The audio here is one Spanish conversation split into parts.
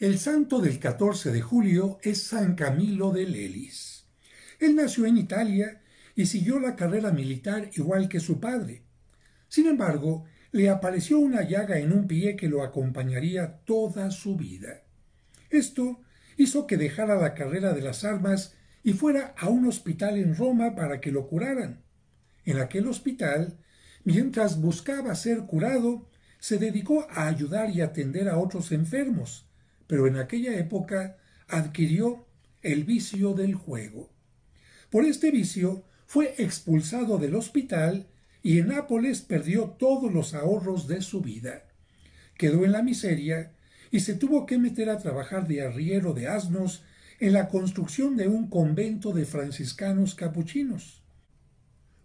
El santo del 14 de julio es San Camilo de Lelis. Él nació en Italia y siguió la carrera militar igual que su padre. Sin embargo, le apareció una llaga en un pie que lo acompañaría toda su vida. Esto hizo que dejara la carrera de las armas y fuera a un hospital en Roma para que lo curaran. En aquel hospital, mientras buscaba ser curado, se dedicó a ayudar y atender a otros enfermos, pero en aquella época adquirió el vicio del juego. Por este vicio fue expulsado del hospital y en Nápoles perdió todos los ahorros de su vida. Quedó en la miseria y se tuvo que meter a trabajar de arriero de asnos en la construcción de un convento de franciscanos capuchinos.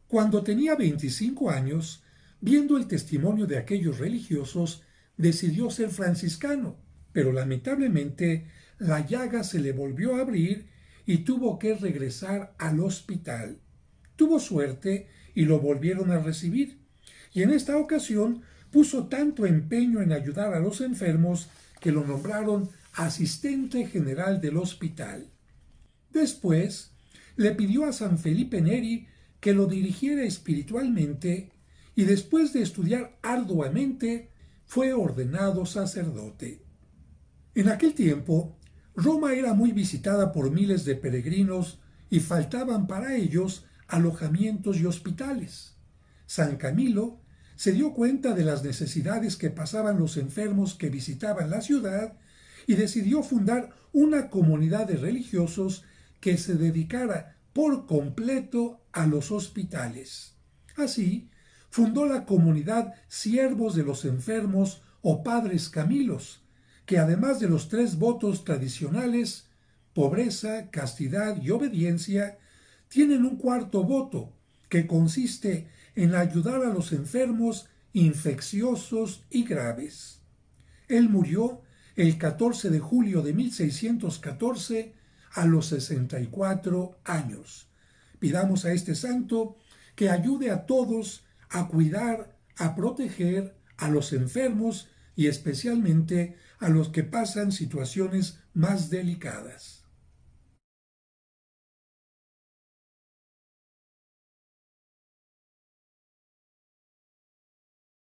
Cuando tenía veinticinco años, viendo el testimonio de aquellos religiosos, decidió ser franciscano pero lamentablemente la llaga se le volvió a abrir y tuvo que regresar al hospital. Tuvo suerte y lo volvieron a recibir, y en esta ocasión puso tanto empeño en ayudar a los enfermos que lo nombraron asistente general del hospital. Después, le pidió a San Felipe Neri que lo dirigiera espiritualmente y después de estudiar arduamente, fue ordenado sacerdote. En aquel tiempo, Roma era muy visitada por miles de peregrinos y faltaban para ellos alojamientos y hospitales. San Camilo se dio cuenta de las necesidades que pasaban los enfermos que visitaban la ciudad y decidió fundar una comunidad de religiosos que se dedicara por completo a los hospitales. Así, fundó la comunidad Siervos de los Enfermos o Padres Camilos, que además de los tres votos tradicionales, pobreza, castidad y obediencia, tienen un cuarto voto, que consiste en ayudar a los enfermos infecciosos y graves. Él murió el 14 de julio de 1614 a los 64 años. Pidamos a este santo que ayude a todos a cuidar, a proteger a los enfermos y especialmente a los que pasan situaciones más delicadas.